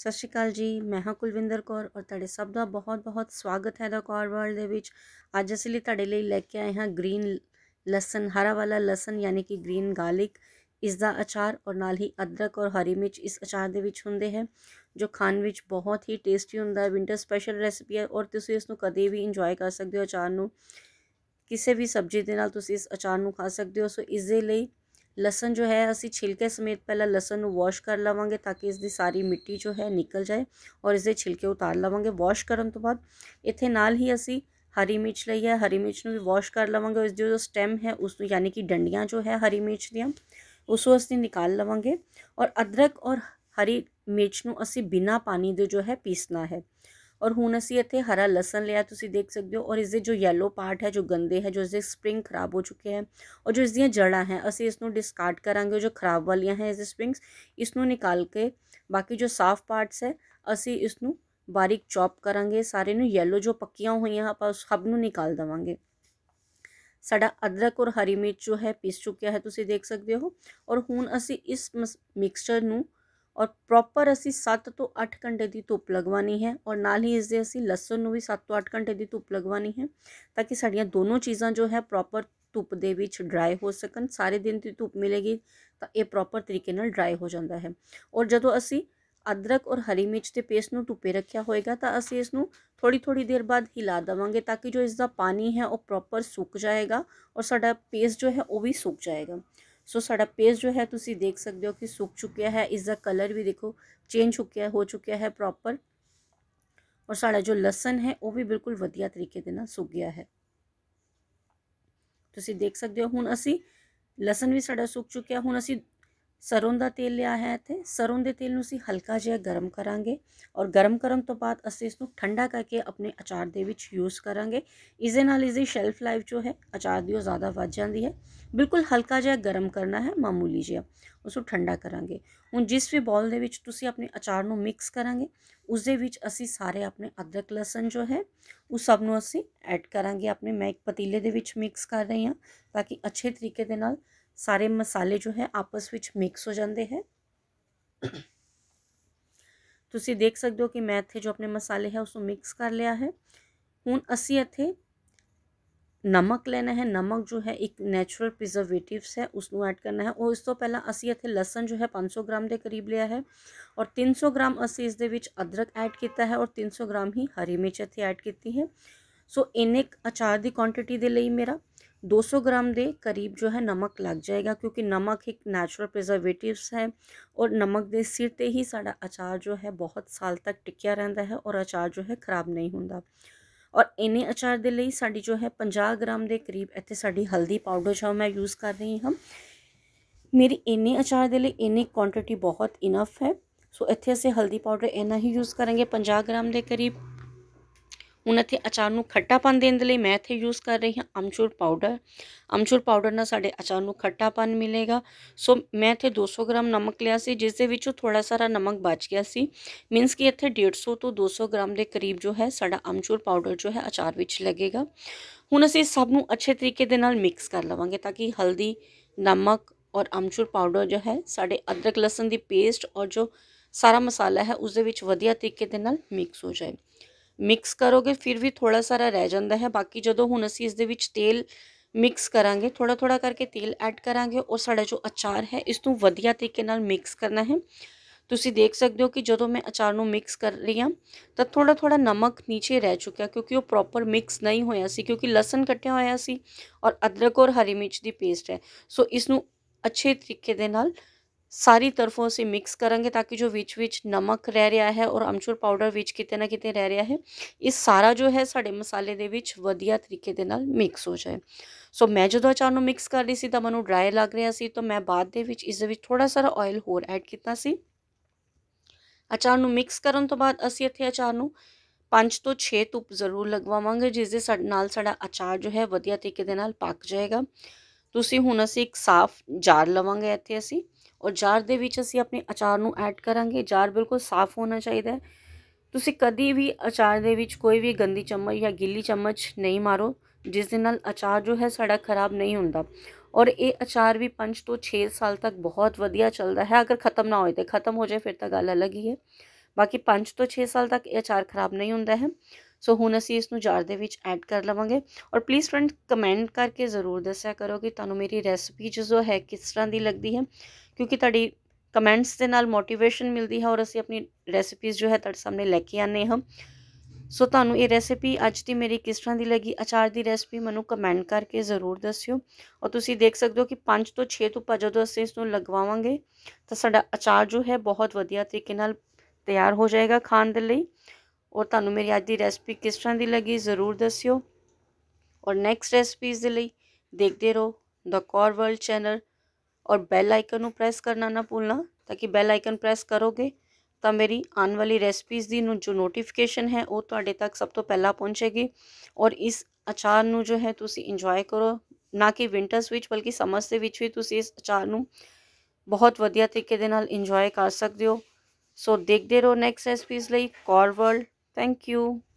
सत श्रीकाल जी मैं हाँ कुलविंदर कौर और ते सब का बहुत बहुत स्वागत है द कौर वर्ल्ड अज असली तेरे लैके आए हाँ ग्रीन लसन हरा वाला लसन यानी कि ग्रीन गार्लिक इसका अचार और नाल ही अदरक और हरी मिर्च इस अचार के होंगे है जो खाने बहुत ही टेस्टी होंगे विंटर स्पैशल रेसिपी है और तुम इस कदम भी इंजॉय कर सकते हो अचार किसी भी सब्जी के नीस इस अचार खा सकते हो सो इस लसन जो है असी छिलके समेत पहला लसन वॉश कर लवेंगे ताकि इसकी सारी मिट्टी जो है निकल जाए और इसे छिलके उतार लवेंगे वॉश करन तो बाद इतने नाल ही असी हरी मिर्च ली है हरी मिर्च में भी वॉश कर लवेंगे इस जो स्टेम है उस यानी कि डंडियाँ जो है हरी मिर्च दियाँ उस असी निकाल लवेंगे और अदरक और हरी मिर्च नी बिना पानी के जो है पीसना है और हूँ असी इतने हरा लसन लिया तो देख सकते हो और इस जो येलो पार्ट है जो गंदे है जो इसके स्प्रिंग खराब हो चुके हैं और जो इस दड़ा है असं इस डिस्कार्ड करा जो खराब वाली है इस स्प्रिंग्स इस निकाल के बाकी जो साफ पार्ट्स है असी इस बारीक चॉप करा सारे येलो जो पक्या हुई हैं आप सब निकाल देवे साड़ा अदरक और हरी मिर्च जो है पिस चुका है तुम तो देख सकते हो और हूँ असी इस मस मिक्सचर और प्रॉपर असी सत्त तो अठ घंटे की धुप लगवानी है और नाल ही इसे असी लसन भी सत्त तो अठ घंटे की धुप लगवा है ताकि साड़िया दोनों चीज़ा जो है प्रॉपर धुप्प के ड्राई हो सकन सारे दिन की धुप्प मिलेगी तो यह प्रॉपर तरीके ड्राई हो जाता है और जो असी अदरक और हरी मिर्च के पेस्ट में धुपे रख्या होएगा तो असी इस थोड़ी थोड़ी देर बाद हिला देवे ताकि जो इसका पानी है वह प्रॉपर सुक जाएगा और सा पेस्ट जो है वह भी सुक जाएगा सो साड़ा पेस्ट जो है तुम देख सकते हो कि सुख चुकया है इसका कलर भी देखो चेंज हो गया हो चुका है प्रॉपर और साड़ा जो लसन है वह भी बिल्कुल वजिया तरीके सुख गया है तुम देख सकते हो हूँ असी लसन भी साड़ा सुख चुकया हूँ असी सरों का तेल लिया है इतने सरों के तेल में हल्का जहा गर्म करा और गर्म करने तो बाद असं इस ठंडा करके अपने अचार के यूज़ करा इस इसी शैल्फ लाइफ जो है अचार की ज़्यादा बच जाती है बिल्कुल हल्का जहा गर्म करना है मामूली जहा उस ठंडा करा हूँ जिस भी बॉल के अपने अचार में मिक्स करा उस असी सारे अपने अदरक लसन जो है उस सबनों असी एड करा अपने मैं एक पतीले मिक्स कर रही हाँ ताकि अच्छे तरीके सारे मसाले जो है आपस में मिक्स हो जाते हैं तुम देख सकते हो कि मैं इतने जो अपने मसाले है उसको मिक्स कर लिया है हूँ असी इतने नमक लेना है नमक जो है एक नैचुरल प्रिजर्वेटिवस है उसको ऐड करना है और इस तो पहला असी इतने लसन जो है पाँच सौ ग्राम के करीब लिया है और तीन सौ ग्राम असी इस अदरक ऐड किया है और तीन सौ ग्राम ही हरी मिर्च इतने ऐड की है सो इन्हें अचार की क्वॉंटिटी के लिए मेरा 200 ग्राम दे करीब जो है नमक लग जाएगा क्योंकि नमक एक नेचुरल प्रिजर्वेटिवस है और नमक दे सिरते ही साड़ा अचार जो है बहुत साल तक टिकिया रहता है और अचार जो है ख़राब नहीं होंगे और इन्हें अचार दे साड़ी जो है पंजा ग्राम के करीब इतने साड़ी हल्दी पाउडर जो मैं यूज़ कर रही हाँ मेरी इन्नी अचार दे इन्नी क्वान्टिटी बहुत इनफ है सो इतें असं हल्दी पाउडर इन्ना ही यूज़ करेंगे पाँ ग्राम के करीब हूँ इतने अचार खट्टापन देने लिए मैं इतने यूज़ कर रही हूँ अमचूर पाउडर अमचूर पाउडर ना साढ़े अचार को खट्टापन मिलेगा सो मैं इतने दो सौ ग्राम नमक लिया से जिस थोड़ा सारा नमक बच गया से मीनस कि इतने डेढ़ सौ तो दो सौ ग्राम के करीब जो है साढ़ा अमचूर पाउडर जो है अचार लगेगा हूँ असं सबू अच्छे तरीके मिक्स कर लवेंगे ताकि हल्दी नमक और अमचूर पाउडर जो है साढ़े अदरक लसन की पेस्ट और जो सारा मसाला है उस वजिया तरीके मिक्स हो जाए मिक्स करोगे फिर भी थोड़ा सारा रह जाता है बाकी जो हूँ असी इसल मिक्स करा थोड़ा थोड़ा करके तेल ऐड करा और साढ़ा जो अचार है इस तू वधिया तरीके मिक्स करना है तुम देख सकते हो कि जो मैं अचार में मिक्स कर रही हूँ तो थोड़ा थोड़ा नमक नीचे रह चुका क्योंकि वो प्रॉपर मिक्स नहीं होया क्योंकि लसन कटिया होया अदरक और हरी मिर्च की पेस्ट है सो इस अच्छे तरीके सारी तरफों से मिक्स करेंगे ताकि जो विच विच नमक रह रहा है और अमचूर पाउडर विच कितने ना कितने रह रहा है इस सारा जो है साढ़े मसाले के वधिया तरीके दे नाल मिक्स हो जाए सो मैं जो अचार मिक्स कर रही थी तो मैं ड्राई लग रहा है तो मैं बाद विच, इस विच थोड़ा सारा ऑयल होर ऐड किया अचार मिक्स कर तो बाद असं इतने अचार पांच तो छे तुप जरूर लगवावे जिस सा अचार जो है वधिया तरीके पक जाएगा तो हूँ असी एक साफ जार लवेंगे इतने असी और जार के अपने अचार में ऐड करा जार बिल्कुल साफ होना चाहिए तुम कभी भी अचार के कोई भी गंदी चम्मच या गिली चम्मच नहीं मारो जिस अचार जो है सड़क खराब नहीं होंगे और ये अचार भी पंच तो छः साल तक बहुत वाया चलता है अगर ख़त्म ना हो तो ख़त्म हो जाए फिर तो गल अलग ही है बाकी पंच तो छः साल तक ये अचार खराब नहीं होंगे है सो हूँ असी इस जार के ऐड कर लवेंगे और प्लीज़ फ्रेंड कमेंट करके जरूर दस्या करो कि तू मेरी रैसपी जो है किस तरह की लगती है क्योंकि तड़ी कमेंट्स के नाल मोटीवेन मिलती है और असं अपनी रेसिपीज जो है तड़े सामने लैके आने हम सो तो ये रेसिपी अज की मेरी किस तरह की लगी अचार की रेसिपी मैं कमेंट करके जरूर दस्यो और तुम देख सकते कि पाँच तो छे तो पर जो असं इस लगवावे तो साढ़ा अचार जो है बहुत वीया तरीके तैयार हो जाएगा खाने के लिए और तू मेरी अज की रेसिपी किस तरह की लगी जरूर दस्यो और नैक्सट रेसिपीज़ के लिए देखते रहो द कौर वर्ल्ड चैनल और बैल आइकन प्रेस करना ना भूलना ताकि बैल आइकन प्रेस करोगे तो मेरी आने वाली रेसपीज़ की जो नोटिफिकेशन है वो थोड़े तो तक सब तो पहला पहुँचेगी और इस अचार में जो है तुम इंजॉय करो ना कि विंटर्स बल्कि समर्स के भी तुम इस अचार न बहुत वीया तरीके इंजॉय कर सकते हो सो देखते रहो नैक्सट रेसपीज़ लॉर वर्ल्ड थैंक यू